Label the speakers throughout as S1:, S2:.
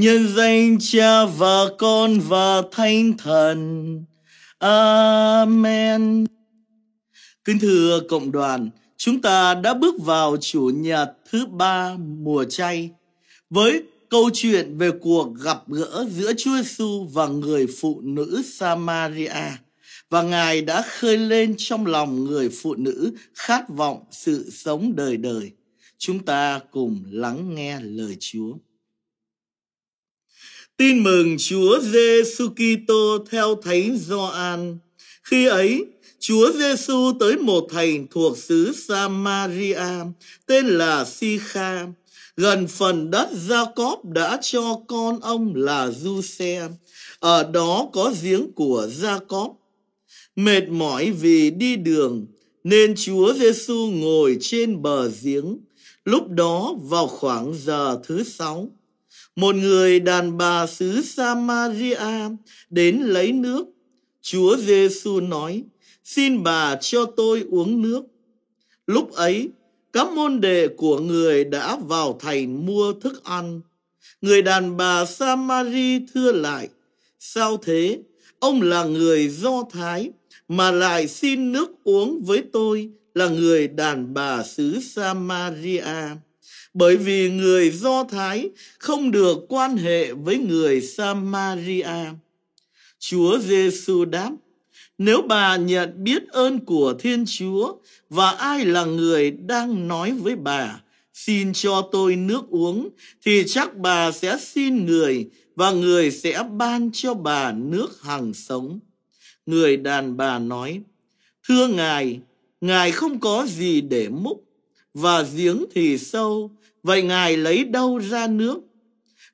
S1: nhân danh cha và con và thánh thần amen kính thưa cộng đoàn chúng ta đã bước vào chủ nhật thứ ba mùa chay với câu chuyện về cuộc gặp gỡ giữa Chúa Giêsu và người phụ nữ Samaria và Ngài đã khơi lên trong lòng người phụ nữ khát vọng sự sống đời đời. Chúng ta cùng lắng nghe lời Chúa. Tin mừng Chúa Giêsu Kitô theo Thánh Gioan. Khi ấy, Chúa Giêsu tới một thành thuộc xứ Samaria tên là Sikha, gần phần đất Gia Cóp đã cho con ông là Du Ở đó có giếng của Gia Cóp. Mệt mỏi vì đi đường, nên Chúa Giêsu ngồi trên bờ giếng. Lúc đó vào khoảng giờ thứ sáu, một người đàn bà xứ Samaria đến lấy nước. Chúa Giêsu nói, xin bà cho tôi uống nước. Lúc ấy, các môn đệ của người đã vào thành mua thức ăn. Người đàn bà Samari thưa lại, sao thế, ông là người Do Thái, mà lại xin nước uống với tôi là người đàn bà xứ Samaria bởi vì người Do Thái không được quan hệ với người Samaria. Chúa Giêsu đáp: Nếu bà nhận biết ơn của Thiên Chúa và ai là người đang nói với bà, xin cho tôi nước uống thì chắc bà sẽ xin người và người sẽ ban cho bà nước hằng sống. Người đàn bà nói: Thưa ngài, ngài không có gì để múc và giếng thì sâu Vậy Ngài lấy đâu ra nước?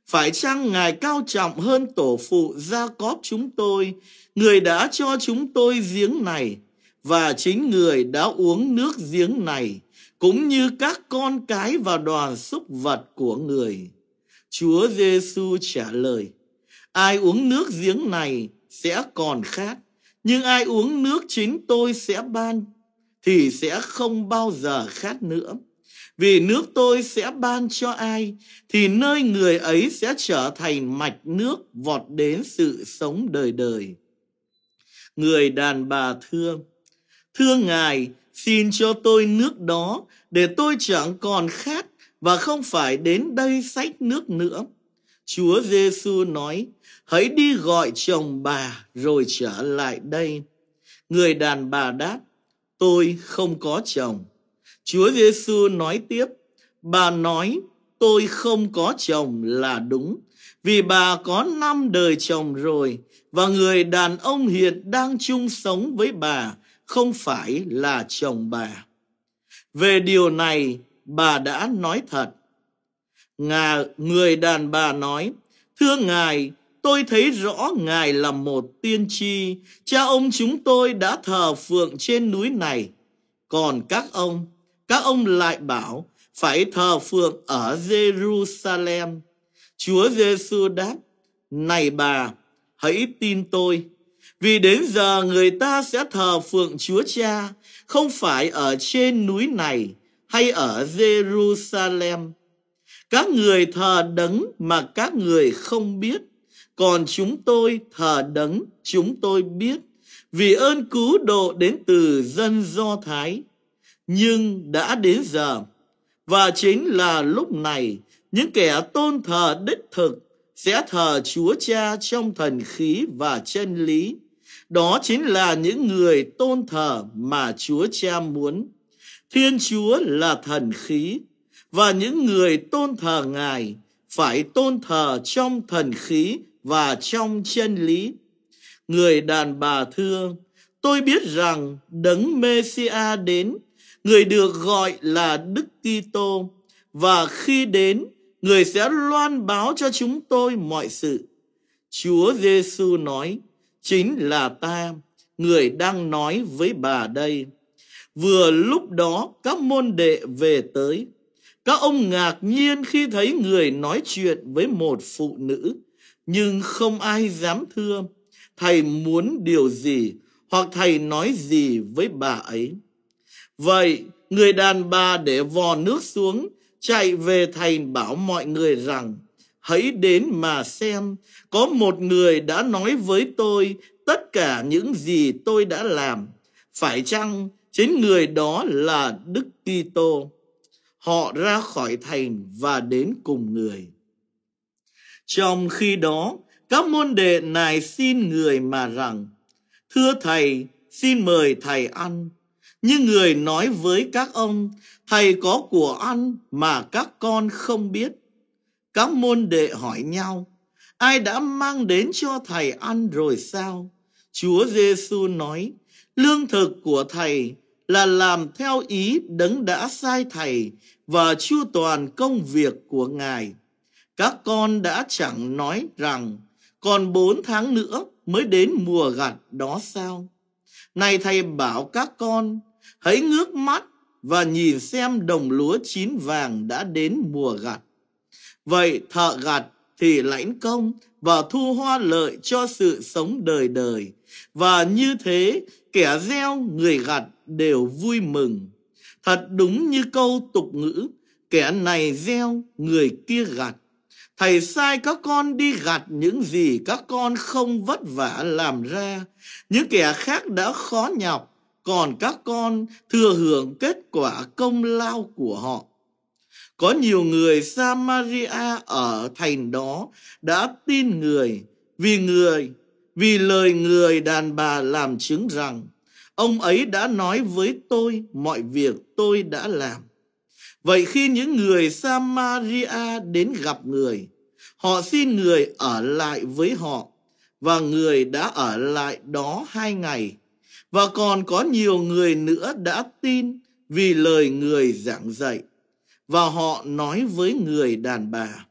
S1: Phải chăng Ngài cao trọng hơn tổ phụ gia cóp chúng tôi, người đã cho chúng tôi giếng này, và chính người đã uống nước giếng này, cũng như các con cái và đoàn súc vật của người. Chúa Giêsu trả lời, ai uống nước giếng này sẽ còn khát, nhưng ai uống nước chính tôi sẽ ban thì sẽ không bao giờ khát nữa. Vì nước tôi sẽ ban cho ai thì nơi người ấy sẽ trở thành mạch nước vọt đến sự sống đời đời. Người đàn bà thương, thưa Ngài, xin cho tôi nước đó để tôi chẳng còn khát và không phải đến đây sách nước nữa. Chúa Giêsu nói, hãy đi gọi chồng bà rồi trở lại đây. Người đàn bà đáp, tôi không có chồng. Chúa Giêsu nói tiếp, bà nói tôi không có chồng là đúng, vì bà có năm đời chồng rồi và người đàn ông hiện đang chung sống với bà không phải là chồng bà. Về điều này, bà đã nói thật. Ngà, người đàn bà nói, Thưa Ngài, tôi thấy rõ Ngài là một tiên tri, cha ông chúng tôi đã thờ phượng trên núi này. Còn các ông, các ông lại bảo phải thờ phượng ở Jerusalem. Chúa Giêsu đáp, này bà, hãy tin tôi. Vì đến giờ người ta sẽ thờ phượng Chúa Cha, không phải ở trên núi này hay ở Jerusalem. Các người thờ đấng mà các người không biết, còn chúng tôi thờ đấng chúng tôi biết, vì ơn cứu độ đến từ dân Do Thái nhưng đã đến giờ. Và chính là lúc này, những kẻ tôn thờ đích thực sẽ thờ Chúa Cha trong thần khí và chân lý. Đó chính là những người tôn thờ mà Chúa Cha muốn. Thiên Chúa là thần khí, và những người tôn thờ Ngài phải tôn thờ trong thần khí và trong chân lý. Người đàn bà thưa, tôi biết rằng đấng Messiah đến người được gọi là Đức Kitô và khi đến, người sẽ loan báo cho chúng tôi mọi sự. Chúa Giêsu nói, chính là ta, người đang nói với bà đây. Vừa lúc đó, các môn đệ về tới. Các ông ngạc nhiên khi thấy người nói chuyện với một phụ nữ, nhưng không ai dám thưa thầy muốn điều gì hoặc thầy nói gì với bà ấy. Vậy, người đàn bà để vò nước xuống, chạy về thành bảo mọi người rằng, hãy đến mà xem, có một người đã nói với tôi tất cả những gì tôi đã làm. Phải chăng chính người đó là Đức Kitô? Họ ra khỏi thành và đến cùng người. Trong khi đó, các môn đệ này xin người mà rằng, Thưa Thầy, xin mời Thầy ăn. Như người nói với các ông, thầy có của ăn mà các con không biết. Các môn đệ hỏi nhau, ai đã mang đến cho thầy ăn rồi sao? Chúa Giêsu nói, lương thực của thầy là làm theo ý đấng đã sai thầy và chu toàn công việc của ngài. Các con đã chẳng nói rằng còn bốn tháng nữa mới đến mùa gặt đó sao? Này thầy bảo các con, hãy ngước mắt và nhìn xem đồng lúa chín vàng đã đến mùa gặt. Vậy thợ gặt thì lãnh công và thu hoa lợi cho sự sống đời đời. Và như thế, kẻ gieo người gặt đều vui mừng. Thật đúng như câu tục ngữ, kẻ này gieo, người kia gặt. Thầy sai các con đi gặt những gì các con không vất vả làm ra. Những kẻ khác đã khó nhọc, còn các con thừa hưởng kết quả công lao của họ. Có nhiều người Samaria ở thành đó đã tin người vì người, vì lời người đàn bà làm chứng rằng ông ấy đã nói với tôi mọi việc tôi đã làm. Vậy khi những người Samaria đến gặp người, họ xin người ở lại với họ và người đã ở lại đó hai ngày và còn có nhiều người nữa đã tin vì lời người giảng dạy và họ nói với người đàn bà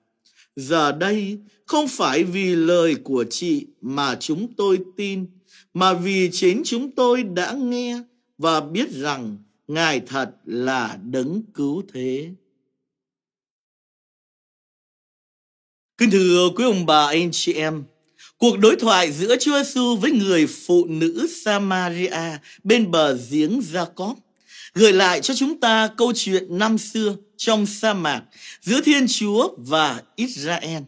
S1: giờ đây không phải vì lời của chị mà chúng tôi tin mà vì chính chúng tôi đã nghe và biết rằng ngài thật là đấng cứu thế kính thưa quý ông bà anh chị em Cuộc đối thoại giữa Chúa Giêsu với người phụ nữ Samaria bên bờ giếng Jacob gửi lại cho chúng ta câu chuyện năm xưa trong sa mạc giữa Thiên Chúa và Israel.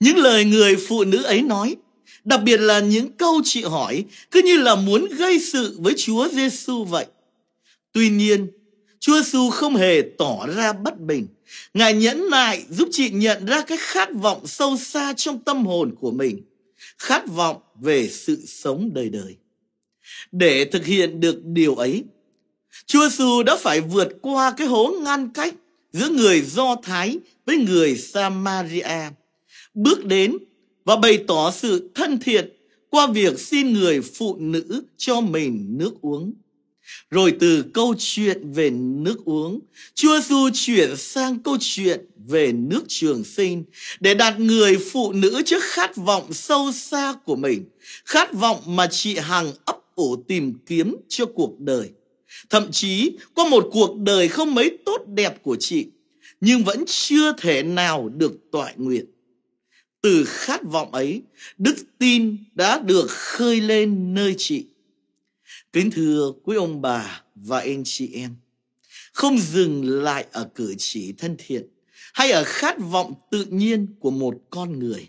S1: Những lời người phụ nữ ấy nói, đặc biệt là những câu chị hỏi cứ như là muốn gây sự với Chúa Giêsu vậy. Tuy nhiên, Chúa Giêsu không hề tỏ ra bất bình. Ngài nhẫn nại giúp chị nhận ra cái khát vọng sâu xa trong tâm hồn của mình khát vọng về sự sống đời đời. Để thực hiện được điều ấy, Chúa Giêsu đã phải vượt qua cái hố ngăn cách giữa người Do Thái với người Samaria, bước đến và bày tỏ sự thân thiện qua việc xin người phụ nữ cho mình nước uống. Rồi từ câu chuyện về nước uống, Chúa Giêsu chuyển sang câu chuyện về nước trường sinh để đặt người phụ nữ trước khát vọng sâu xa của mình, khát vọng mà chị Hằng ấp ủ tìm kiếm cho cuộc đời. Thậm chí có một cuộc đời không mấy tốt đẹp của chị, nhưng vẫn chưa thể nào được toại nguyện. Từ khát vọng ấy, đức tin đã được khơi lên nơi chị Kính thưa quý ông bà và anh chị em, không dừng lại ở cử chỉ thân thiện hay ở khát vọng tự nhiên của một con người.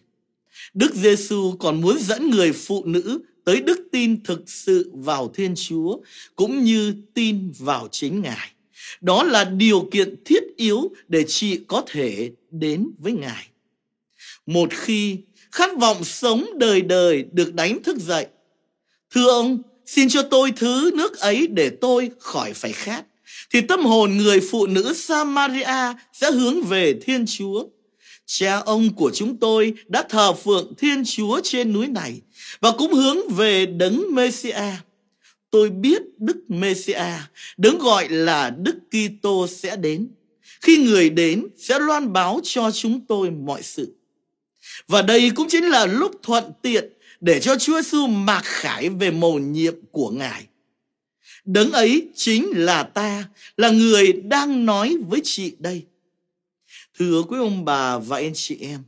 S1: Đức Giêsu còn muốn dẫn người phụ nữ tới đức tin thực sự vào Thiên Chúa cũng như tin vào chính Ngài. Đó là điều kiện thiết yếu để chị có thể đến với Ngài. Một khi khát vọng sống đời đời được đánh thức dậy, thưa ông, xin cho tôi thứ nước ấy để tôi khỏi phải khát. Thì tâm hồn người phụ nữ Samaria sẽ hướng về Thiên Chúa. Cha ông của chúng tôi đã thờ phượng Thiên Chúa trên núi này và cũng hướng về Đấng Messiah. Tôi biết Đức Messiah, đấng gọi là Đức Kitô sẽ đến. Khi người đến sẽ loan báo cho chúng tôi mọi sự. Và đây cũng chính là lúc thuận tiện để cho Chúa Giêsu mặc khải về mầu nhiệm của Ngài. Đấng ấy chính là ta, là người đang nói với chị đây. Thưa quý ông bà và anh chị em,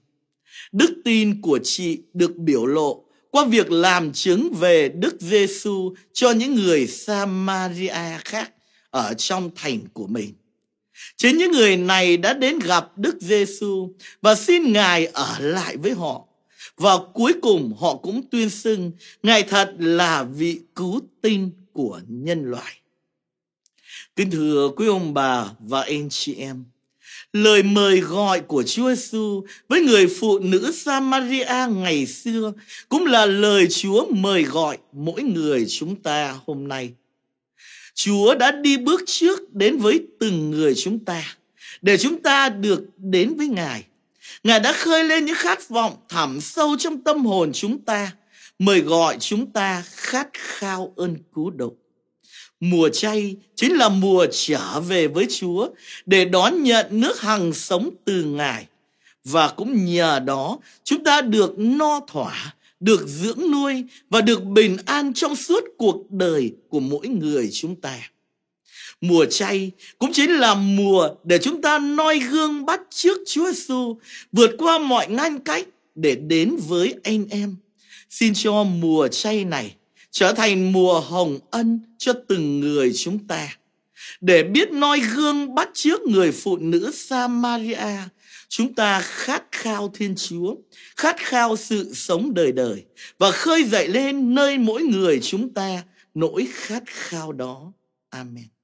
S1: đức tin của chị được biểu lộ qua việc làm chứng về Đức Giêsu cho những người Samaria khác ở trong thành của mình. Chính những người này đã đến gặp Đức Giêsu và xin Ngài ở lại với họ. Và cuối cùng họ cũng tuyên xưng Ngài thật là vị cứu tinh của nhân loại. Kính thưa quý ông bà và anh chị em, lời mời gọi của Chúa Giêsu với người phụ nữ Samaria ngày xưa cũng là lời Chúa mời gọi mỗi người chúng ta hôm nay. Chúa đã đi bước trước đến với từng người chúng ta để chúng ta được đến với Ngài Ngài đã khơi lên những khát vọng thẳm sâu trong tâm hồn chúng ta, mời gọi chúng ta khát khao ơn cứu độ. Mùa chay chính là mùa trở về với Chúa để đón nhận nước hằng sống từ Ngài. Và cũng nhờ đó chúng ta được no thỏa, được dưỡng nuôi và được bình an trong suốt cuộc đời của mỗi người chúng ta mùa chay cũng chính là mùa để chúng ta noi gương bắt trước Chúa Giêsu vượt qua mọi ngăn cách để đến với anh em. Xin cho mùa chay này trở thành mùa hồng ân cho từng người chúng ta. Để biết noi gương bắt trước người phụ nữ Samaria, chúng ta khát khao Thiên Chúa, khát khao sự sống đời đời và khơi dậy lên nơi mỗi người chúng ta nỗi khát khao đó. Amen.